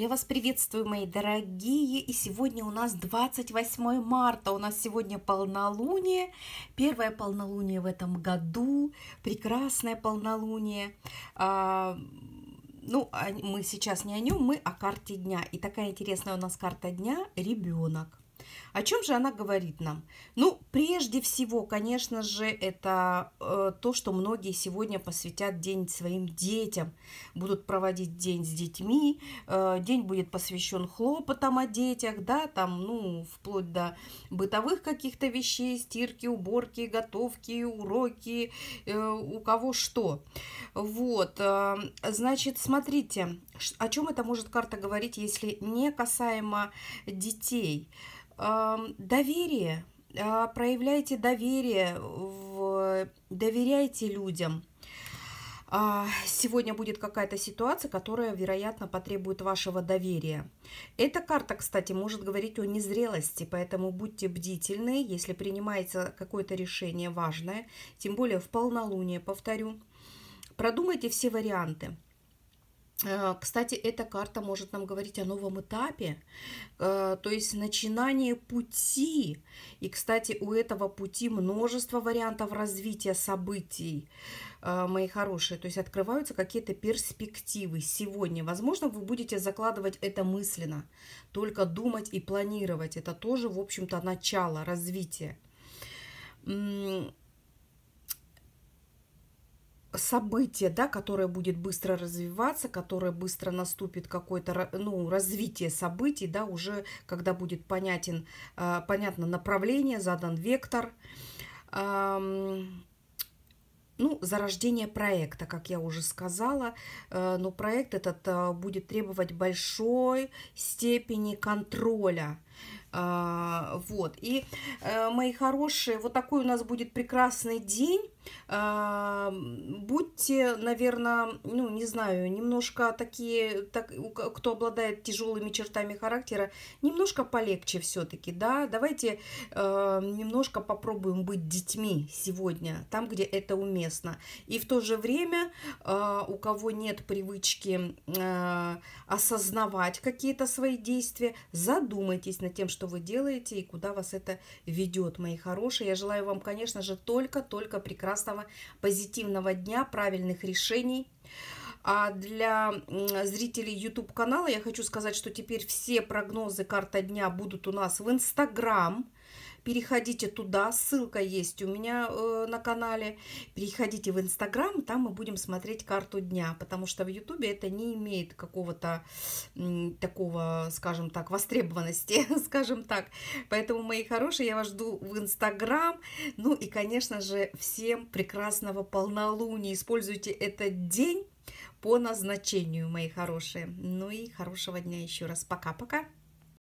Я вас приветствую, мои дорогие, и сегодня у нас 28 марта, у нас сегодня полнолуние, первое полнолуние в этом году, прекрасное полнолуние. А, ну, а мы сейчас не о нем, мы о карте дня. И такая интересная у нас карта дня – ребенок. О чем же она говорит нам? Ну, Прежде всего, конечно же, это э, то, что многие сегодня посвятят день своим детям, будут проводить день с детьми, э, день будет посвящен хлопотам о детях, да, там, ну, вплоть до бытовых каких-то вещей, стирки, уборки, готовки, уроки, э, у кого что. Вот, э, значит, смотрите, о чем это может карта говорить, если не касаемо детей. Э, доверие – а, проявляйте доверие, доверяйте людям. А, сегодня будет какая-то ситуация, которая, вероятно, потребует вашего доверия. Эта карта, кстати, может говорить о незрелости, поэтому будьте бдительны, если принимается какое-то решение важное, тем более в полнолуние, повторю. Продумайте все варианты. Э, кстати, эта карта может нам говорить о новом этапе, э, то есть начинание пути. И, кстати, у этого пути множество вариантов развития событий, э, мои хорошие. То есть открываются какие-то перспективы сегодня. Возможно, вы будете закладывать это мысленно, только думать и планировать. Это тоже, в общем-то, начало развития событие, да, которое будет быстро развиваться, которое быстро наступит какое-то, ну, развитие событий, да, уже когда будет понятен, а, понятно направление, задан вектор. Ну, зарождение проекта, как я уже сказала, э, но проект этот а, будет требовать большой степени контроля а, вот. И, э, мои хорошие, вот такой у нас будет прекрасный день. А, будьте, наверное, ну, не знаю, немножко такие, так, кто обладает тяжелыми чертами характера, немножко полегче все-таки, да. Давайте э, немножко попробуем быть детьми сегодня, там, где это уместно. И в то же время, э, у кого нет привычки осознавать какие-то свои действия, задумайтесь на интересно тем, что вы делаете и куда вас это ведет, мои хорошие. Я желаю вам, конечно же, только-только прекрасного, позитивного дня, правильных решений. А для зрителей YouTube канала я хочу сказать, что теперь все прогнозы карта дня будут у нас в Instagram. Переходите туда, ссылка есть у меня э, на канале. Переходите в Инстаграм, там мы будем смотреть карту дня, потому что в Ютубе это не имеет какого-то э, такого, скажем так, востребованности, скажем так. Поэтому, мои хорошие, я вас жду в Инстаграм. Ну и, конечно же, всем прекрасного полнолуния. Используйте этот день по назначению, мои хорошие. Ну и хорошего дня еще раз. Пока-пока.